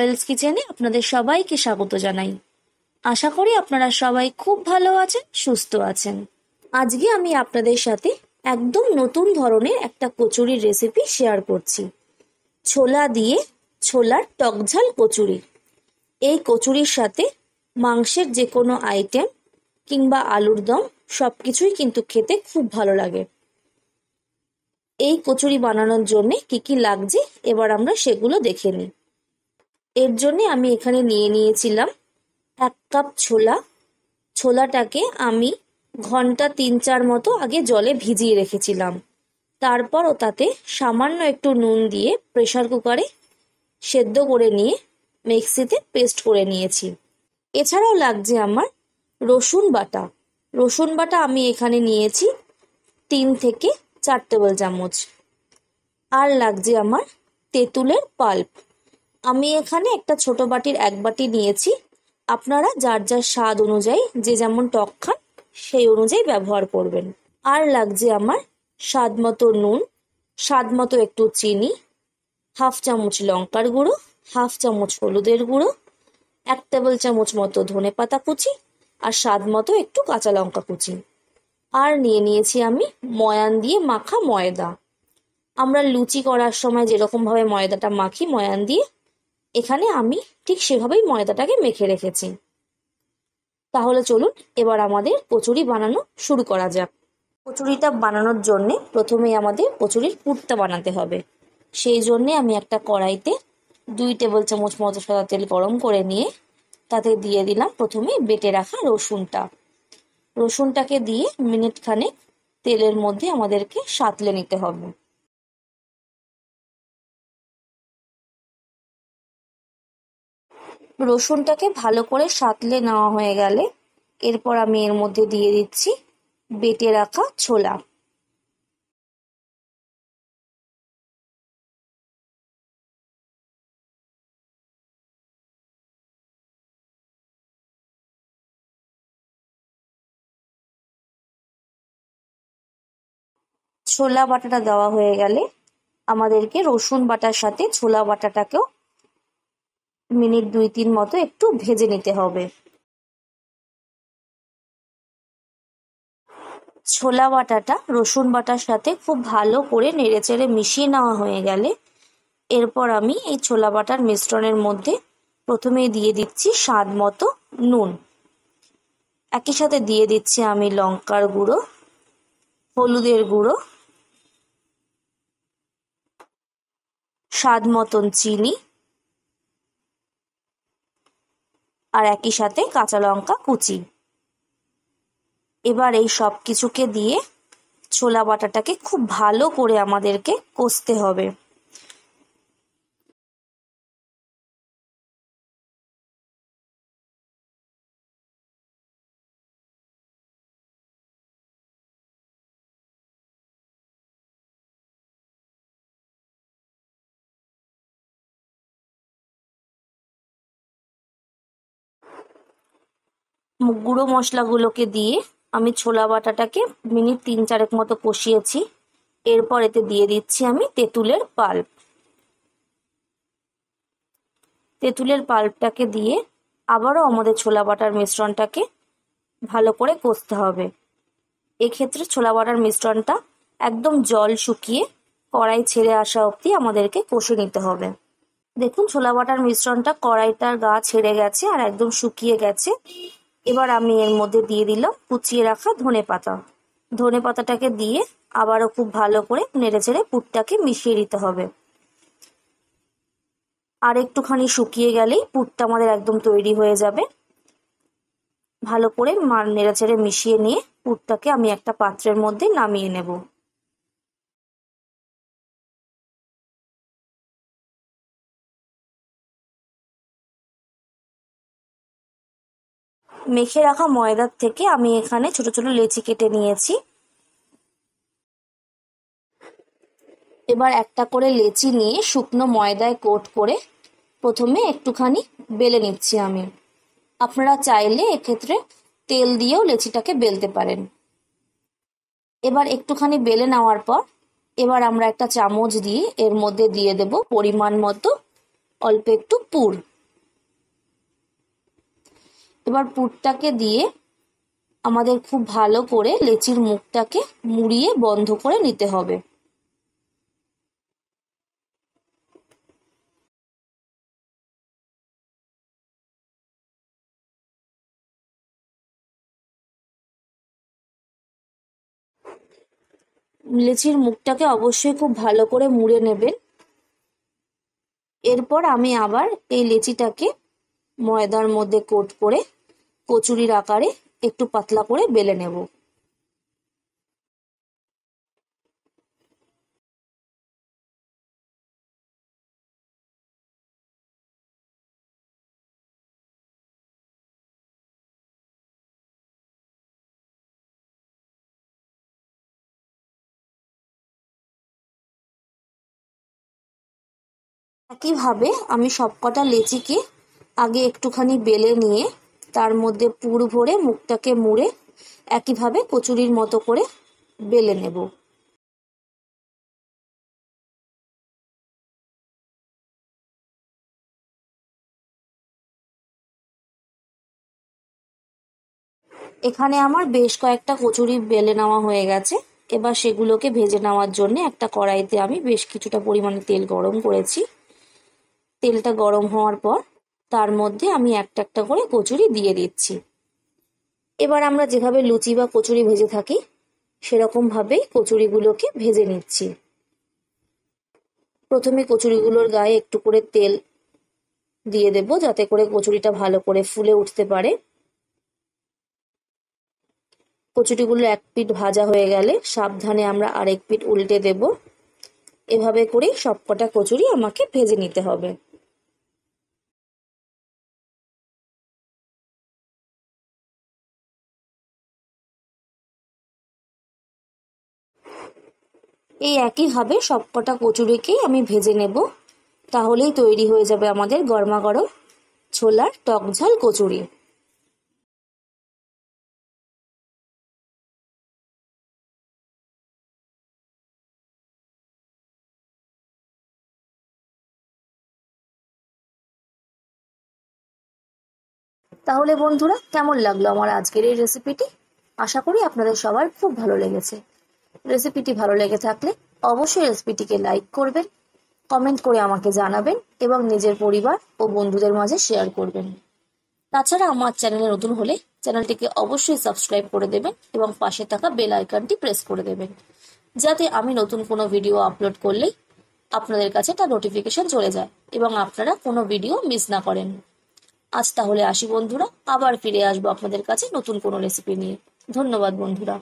কোয়েলস কিচেনে আপনাদের সবাইকে স্বাগত জানাই আশা করি আপনারা সবাই খুব ভালো আছেন সুস্থ আছেন আজকে আমি আপনাদের সাথে একদম নতুন ধরনের একটা কচুরির রেসিপি শেয়ার করছি ছোলা দিয়ে ছোলার টকঝাল কচুরি এই কচুরির সাথে মাংসের যে কোনো আইটেম কিংবা আলুর দম সব কিছুই কিন্তু খেতে খুব ভালো লাগে এই কচুরি বানানোর জন্যে কি কি লাগছে এবার আমরা সেগুলো দেখে নিই এর জন্যে আমি এখানে নিয়ে নিয়েছিলাম এক কাপ ছোলা ছোলাটাকে আমি ঘন্টা তিন চার মতো আগে জলে ভিজিয়ে রেখেছিলাম তারপরও তাতে সামান্য একটু নুন দিয়ে প্রেশার কুকারে সেদ্ধ করে নিয়ে মিক্সিতে পেস্ট করে নিয়েছি এছাড়াও লাগছে আমার রসুন বাটা রসুন বাটা আমি এখানে নিয়েছি তিন থেকে চার টেবিল চামচ আর লাগছে আমার তেঁতুলের পাল্প আমি এখানে একটা ছোট বাটির এক বাটি নিয়েছি আপনারা যার যার স্বাদ অনুযায়ী যে যেমন টক খান সেই অনুযায়ী ব্যবহার করবেন আর লাগছে আমার স্বাদ মতো নুন স্বাদ মতো একটু চিনি হাফ চামচ লঙ্কার গুঁড়ো হাফ চামচ হলুদের গুঁড়ো এক টেবিল চামচ মতো ধনে পাতা কুচি আর স্বাদ মতো একটু কাঁচা লঙ্কা কুচি আর নিয়ে নিয়েছি আমি ময়ান দিয়ে মাখা ময়দা আমরা লুচি করার সময় যেরকমভাবে ময়দাটা মাখি ময়ান দিয়ে এখানে আমি ঠিক সেভাবেই ময়দাটাকে মেখে রেখেছি তাহলে চলুন এবার আমাদের কচুরি বানানো শুরু করা যাক কচুরিটা বানানোর জন্যে প্রথমে আমাদের কচুরির কুর্তা বানাতে হবে সেই জন্যে আমি একটা কড়াইতে দুই টেবিল চামচ মতো সাদা তেল গরম করে নিয়ে তাতে দিয়ে দিলাম প্রথমে বেটে রাখা রসুনটা রসুনটাকে দিয়ে মিনিট খানেক তেলের মধ্যে আমাদেরকে সাঁতলে নিতে হবে রসুনটাকে ভালো করে সাতলে নেওয়া হয়ে গেলে এরপর আমি এর মধ্যে দিয়ে দিচ্ছি বেটে রাখা ছোলা ছোলা বাটাটা দেওয়া হয়ে গেলে আমাদেরকে রসুন বাটার সাথে ছোলা বাটাটাকেও মিনিট দুই তিন মতো একটু ভেজে নিতে হবে ছোলা বাটাটা রসুন বাটার সাথে খুব ভালো করে নেড়েচেড়ে মিশিয়ে নেওয়া হয়ে গেলে এরপর আমি এই ছোলা বাটার মিশ্রণের মধ্যে প্রথমে দিয়ে দিচ্ছি স্বাদ মতো নুন একই সাথে দিয়ে দিচ্ছি আমি লঙ্কার গুঁড়ো হলুদের গুঁড়ো স্বাদ মতন চিনি আর একই সাথে কাঁচা লঙ্কা কুচি এবার এই সব কিছুকে দিয়ে ছোলা বাটাটাকে খুব ভালো করে আমাদেরকে কষতে হবে গুঁড়ো মশলাগুলোকে দিয়ে আমি ছোলা বাটাটাকে মিনিট তিন চারেক মতো কষিয়েছি এরপর এতে দিয়ে দিচ্ছি আমি তেঁতুলের পাল্প তেঁতুলের পাল্পটাকে দিয়ে আবারও আমাদের ছোলা বাটার মিশ্রণটাকে ভালো করে কষতে হবে এক্ষেত্রে ছোলা বাটার মিশ্রণটা একদম জল শুকিয়ে কড়াই ছেড়ে আসা অব্দি আমাদেরকে কষে নিতে হবে দেখুন ছোলা বাটার মিশ্রণটা কড়াইটার গা ছেড়ে গেছে আর একদম শুকিয়ে গেছে এবার আমি এর মধ্যে দিয়ে দিলাম কুচিয়ে রাখা ধনে পাতা ধনে পাতাটাকে দিয়ে আবারও খুব ভালো করে নেড়ে চেড়ে পুরটাকে মিশিয়ে দিতে হবে আর একটুখানি শুকিয়ে গেলেই পুরটা আমাদের একদম তৈরি হয়ে যাবে ভালো করে নেড়ে ছেড়ে মিশিয়ে নিয়ে পুরটাকে আমি একটা পাত্রের মধ্যে নামিয়ে নেব মেখে রাখা ময়দার থেকে আমি এখানে ছোট ছোট লেচি কেটে নিয়েছি এবার একটা করে লেচি নিয়ে শুকনো ময়দায় কোট করে প্রথমে একটুখানি বেলে নিচ্ছি আমি আপনারা চাইলে এক্ষেত্রে তেল দিয়েও লেচিটাকে বেলতে পারেন এবার একটুখানি বেলে নেওয়ার পর এবার আমরা একটা চামচ দিয়ে এর মধ্যে দিয়ে দেব পরিমাণ মতো অল্প একটু পুর এবার পুরটাকে দিয়ে আমাদের খুব ভালো করে লেচির মুখটাকে মুড়িয়ে বন্ধ করে নিতে হবে লেচির মুখটাকে অবশ্যই খুব ভালো করে মুড়ে নেবেন এরপর আমি আবার এই লেচিটাকে ময়দার মধ্যে কোট করে কচুরির আকারে একটু পাতলা করে বেলে নেব একইভাবে আমি সবকটা লেচিকে আগে একটুখানি বেলে নিয়ে তার মধ্যে পুর ভরে মুখটাকে মুড়ে একইভাবে কচুরির মতো করে বেলে নেব এখানে আমার বেশ কয়েকটা কচুরি বেলে নেওয়া হয়ে গেছে এবার সেগুলোকে ভেজে নেওয়ার জন্য একটা কড়াইতে আমি বেশ কিছুটা পরিমাণে তেল গরম করেছি তেলটা গরম হওয়ার পর তার মধ্যে আমি একটা একটা করে কচুরি দিয়ে দিচ্ছি এবার আমরা যেভাবে লুচি বা কচুরি ভেজে থাকি সেরকমভাবেই কচুরিগুলোকে ভেজে নিচ্ছি প্রথমে কচুরিগুলোর গায়ে একটু করে তেল দিয়ে দেব যাতে করে কচুরিটা ভালো করে ফুলে উঠতে পারে কচুরিগুলো এক পিঠ ভাজা হয়ে গেলে সাবধানে আমরা আরেক পিঠ উল্টে দেব এভাবে করেই সবকটা কচুরি আমাকে ভেজে নিতে হবে এই একইভাবে সবকটা কচুরিকেই আমি ভেজে নেব তাহলেই তৈরি হয়ে যাবে আমাদের গরমা গরম ছোলার টকঝাল কচুরি তাহলে বন্ধুরা কেমন লাগলো আমার আজকের এই রেসিপিটি আশা করি আপনাদের সবার খুব ভালো লেগেছে রেসিপিটি ভালো লেগে থাকলে অবশ্যই রেসিপিটিকে লাইক করবেন কমেন্ট করে আমাকে জানাবেন এবং নিজের পরিবার ও বন্ধুদের মাঝে শেয়ার করবেন তাছাড়া আমার চ্যানেলে নতুন হলে চ্যানেলটিকে অবশ্যই সাবস্ক্রাইব করে দেবেন এবং পাশে থাকা বেল আইকনটি প্রেস করে দেবেন যাতে আমি নতুন কোনো ভিডিও আপলোড করলেই আপনাদের কাছে তার নোটিফিকেশন চলে যায় এবং আপনারা কোনো ভিডিও মিস না করেন আজ তাহলে আসি বন্ধুরা আবার ফিরে আসবো আপনাদের কাছে নতুন কোনো রেসিপি নিয়ে ধন্যবাদ বন্ধুরা